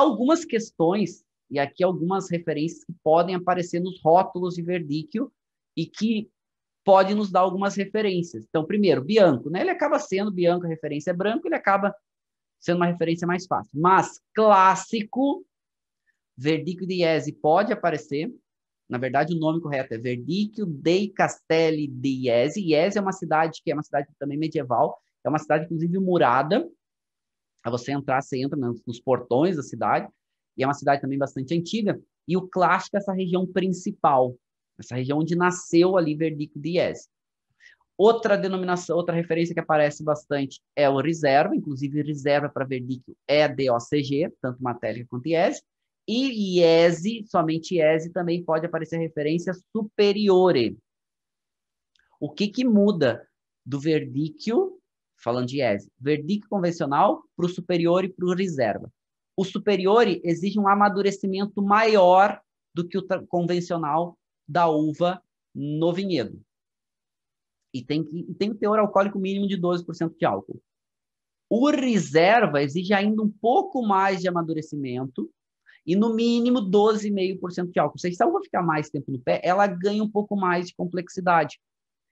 algumas questões, e aqui algumas referências que podem aparecer nos rótulos de Verdíquio e que pode nos dar algumas referências. Então, primeiro, Bianco, né? Ele acaba sendo Bianco, a referência é branco, ele acaba sendo uma referência mais fácil. Mas clássico, Verdíquio de Iese pode aparecer. Na verdade, o nome correto é Verdíquio dei Castelli de Iese. Iese é uma cidade que é uma cidade também medieval, é uma cidade, inclusive, murada, para você entrar, você entra nos portões da cidade, e é uma cidade também bastante antiga, e o clássico é essa região principal, essa região onde nasceu ali Verdico Diez. Outra denominação, outra referência que aparece bastante é o reserva, inclusive reserva para Verdíquio é DOCG, tanto matélica quanto IESE, e IESE, somente IESE, também pode aparecer referência superiore. O que, que muda do Verdicchio falando de IESE, verdicto convencional para o superior e para o reserva. O superior exige um amadurecimento maior do que o convencional da uva no vinhedo. E tem, que, tem o teor alcoólico mínimo de 12% de álcool. O reserva exige ainda um pouco mais de amadurecimento e no mínimo 12,5% de álcool. Se a uva ficar mais tempo no pé, ela ganha um pouco mais de complexidade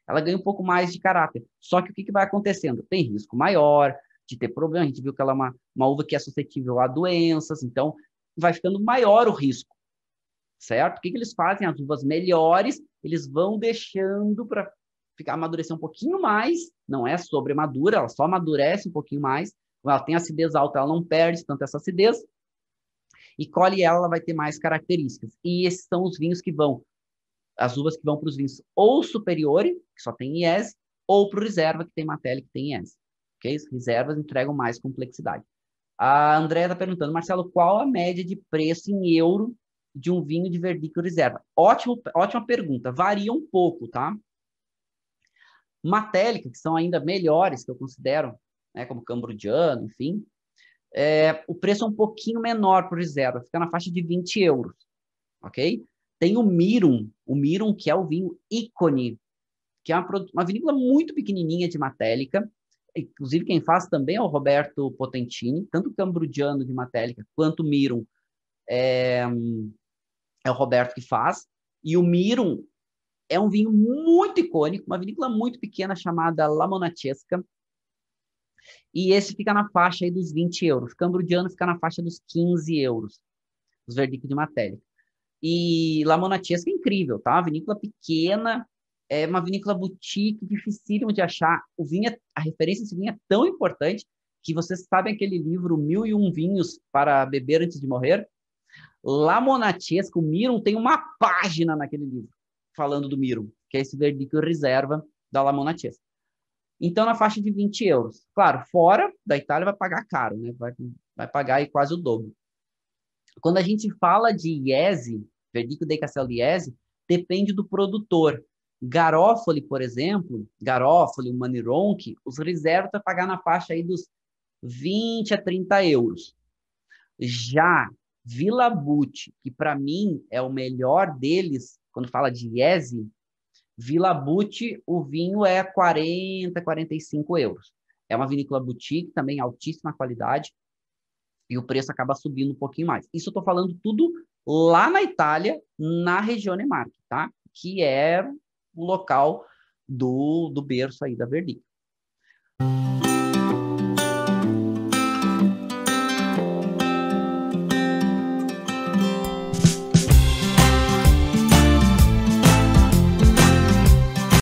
ela ganha um pouco mais de caráter. Só que o que, que vai acontecendo? Tem risco maior de ter problema. A gente viu que ela é uma, uma uva que é suscetível a doenças, então vai ficando maior o risco, certo? O que, que eles fazem? As uvas melhores, eles vão deixando para ficar amadurecer um pouquinho mais, não é sobremadura, ela só amadurece um pouquinho mais, ela tem acidez alta, ela não perde tanto essa acidez, e colhe ela, ela vai ter mais características. E esses são os vinhos que vão as uvas que vão para os vinhos ou superior, que só tem IES, ou para o reserva, que tem Mateli, que tem IES. Okay? reservas entregam mais complexidade. A Andréia está perguntando, Marcelo, qual a média de preço em euro de um vinho de Verdicchio Reserva? Ótimo, ótima pergunta. Varia um pouco, tá? Matélica, que são ainda melhores, que eu considero, né, como Cambrudiano, enfim, é, o preço é um pouquinho menor por reserva, fica na faixa de 20 euros, ok? Tem o Mirum, o Miron, que é o vinho ícone, que é uma, uma vinícola muito pequenininha de matélica, inclusive quem faz também é o Roberto Potentini, tanto o Cambrudiano de Matélica quanto o Miron é, é, o Roberto que faz, e o Miron é um vinho muito icônico, uma vinícola muito pequena chamada La Monachesca, e esse fica na faixa aí dos 20 euros, o Cambrudiano fica na faixa dos 15 euros, os Verdic de Matélica. E La é assim, incrível, tá? Uma vinícola pequena, é uma vinícola boutique, dificílimo de achar. O vinho, é, a referência desse vinho é tão importante que vocês sabem aquele livro Mil e Um Vinhos para Beber Antes de Morrer? La Monachiesca, o Miron tem uma página naquele livro falando do Miro, que é esse verdicchio reserva da La Então, na faixa de 20 euros. Claro, fora da Itália vai pagar caro, né? Vai, vai pagar aí quase o dobro. Quando a gente fala de IESE, Verdico de Castelliese, depende do produtor. Garofoli, por exemplo, Garofoli, o Manironk, os reservas a pagar na faixa aí dos 20 a 30 euros. Já Vila Bute, que para mim é o melhor deles, quando fala de IESE, Vila Bute, o vinho é 40, 45 euros. É uma vinícola boutique, também altíssima qualidade, e o preço acaba subindo um pouquinho mais. Isso eu estou falando tudo lá na Itália, na Regione Marche, tá? Que era é o local do, do berço aí da Verdi.